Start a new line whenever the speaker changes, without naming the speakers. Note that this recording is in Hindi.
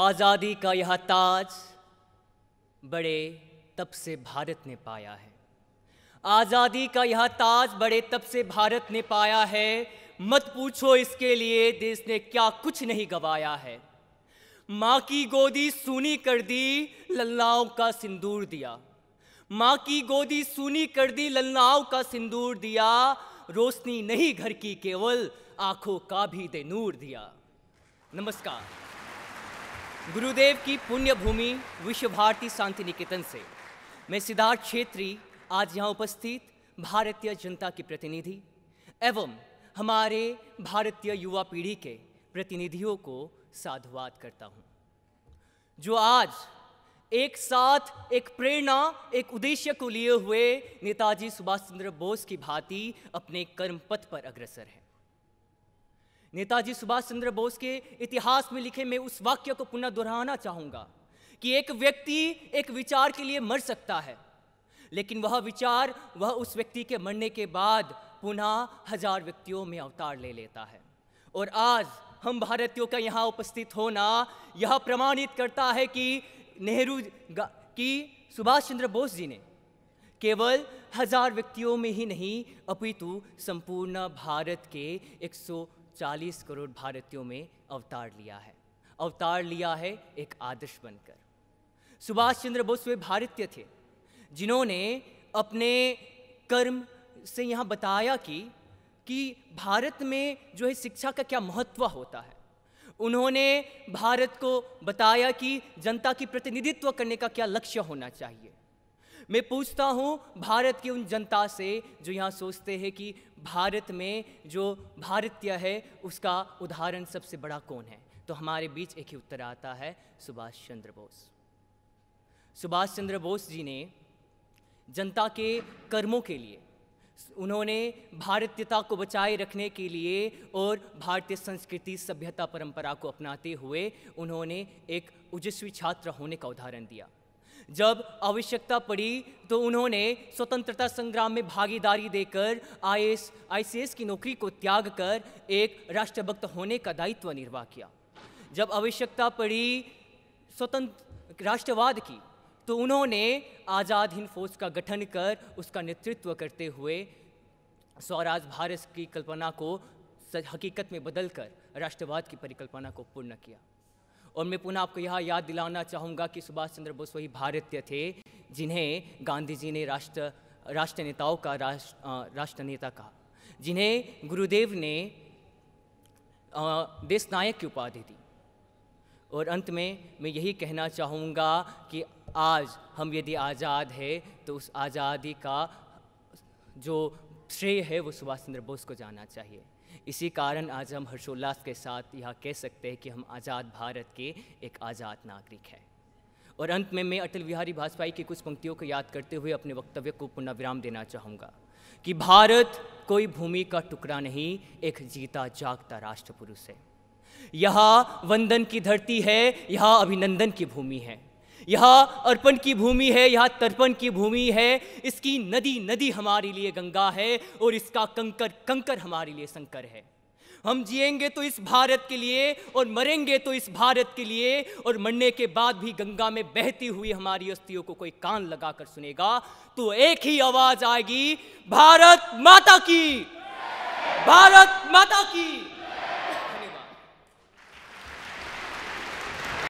आज़ादी का यह ताज बड़े तब से भारत ने पाया है आज़ादी का यह ताज बड़े तब से भारत ने पाया है मत पूछो इसके लिए देश ने क्या कुछ नहीं गवाया है माँ की गोदी सूनी कर दी लल्लाओं का सिंदूर दिया माँ की गोदी सूनी कर दी लल्लाओं का सिंदूर दिया रोशनी नहीं घर की केवल आंखों का भी दे नूर दिया नमस्कार गुरुदेव की पुण्य भूमि विश्व भारती शांति निकेतन से मैं सिद्धार्थ छेत्री आज यहाँ उपस्थित भारतीय जनता के प्रतिनिधि एवं हमारे भारतीय युवा पीढ़ी के प्रतिनिधियों को साधुवाद करता हूँ जो आज एक साथ एक प्रेरणा एक उद्देश्य को लिए हुए नेताजी सुभाष चंद्र बोस की भांति अपने कर्म पथ पर अग्रसर है नेताजी सुभाष चंद्र बोस के इतिहास में लिखे मैं उस वाक्य को पुनः दोहराना चाहूँगा कि एक व्यक्ति एक विचार के लिए मर सकता है लेकिन वह विचार वह उस व्यक्ति के मरने के बाद पुनः हजार व्यक्तियों में अवतार ले लेता है और आज हम भारतीयों का यहाँ उपस्थित होना यह प्रमाणित करता है कि नेहरू की सुभाष चंद्र बोस जी ने केवल हजार व्यक्तियों में ही नहीं अपितु संपूर्ण भारत के 40 करोड़ भारतीयों में अवतार लिया है अवतार लिया है एक आदर्श बनकर सुभाष चंद्र बोस वे भारतीय थे जिन्होंने अपने कर्म से यहाँ बताया कि कि भारत में जो है शिक्षा का क्या महत्व होता है उन्होंने भारत को बताया कि जनता की प्रतिनिधित्व करने का क्या लक्ष्य होना चाहिए मैं पूछता हूँ भारत की उन जनता से जो यहाँ सोचते हैं कि भारत में जो भारतीय है उसका उदाहरण सबसे बड़ा कौन है तो हमारे बीच एक ही उत्तर आता है सुभाष चंद्र बोस सुभाष चंद्र बोस जी ने जनता के कर्मों के लिए उन्होंने भारतीयता को बचाए रखने के लिए और भारतीय संस्कृति सभ्यता परंपरा को अपनाते हुए उन्होंने एक उजस्वी छात्र होने का उदाहरण दिया जब आवश्यकता पड़ी तो उन्होंने स्वतंत्रता संग्राम में भागीदारी देकर आई सी आईसीएस की नौकरी को त्याग कर एक राष्ट्रभक्त होने का दायित्व निर्वाह किया जब आवश्यकता पड़ी स्वतंत्र राष्ट्रवाद की तो उन्होंने आज़ाद हिंद फौज का गठन कर उसका नेतृत्व करते हुए स्वराज भारत की कल्पना को हकीकत में बदलकर राष्ट्रवाद की परिकल्पना को पूर्ण किया और मैं पुनः आपको यह याद दिलाना चाहूँगा कि सुभाष चंद्र बोस वही भारतीय थे जिन्हें गांधी जी ने राष्ट्र राष्ट्र नेताओं का राष्ट्र राष्ट्र नेता कहा जिन्हें गुरुदेव ने देश नायक की उपाधि दी और अंत में मैं यही कहना चाहूँगा कि आज हम यदि आज़ाद है तो उस आज़ादी का जो श्रेय है वो सुभाष चंद्र बोस को जाना चाहिए इसी कारण आज हम हर्षोल्लास के साथ यह कह सकते हैं कि हम आज़ाद भारत के एक आज़ाद नागरिक हैं और अंत में मैं अटल बिहारी वाजपेयी की कुछ पंक्तियों को याद करते हुए अपने वक्तव्य को पुनः विराम देना चाहूँगा कि भारत कोई भूमि का टुकड़ा नहीं एक जीता जागता राष्ट्र पुरुष है यह वंदन की धरती है यह अभिनंदन की भूमि है यहाँ अर्पण की भूमि है यहाँ तर्पण की भूमि है इसकी नदी नदी हमारे लिए गंगा है और इसका कंकर कंकर हमारे लिए शंकर है हम जिएंगे तो इस भारत के लिए और मरेंगे तो इस भारत के लिए और मरने के बाद भी गंगा में बहती हुई हमारी अस्थियों को कोई कान लगाकर सुनेगा तो एक ही आवाज आएगी भारत माता की भारत माता की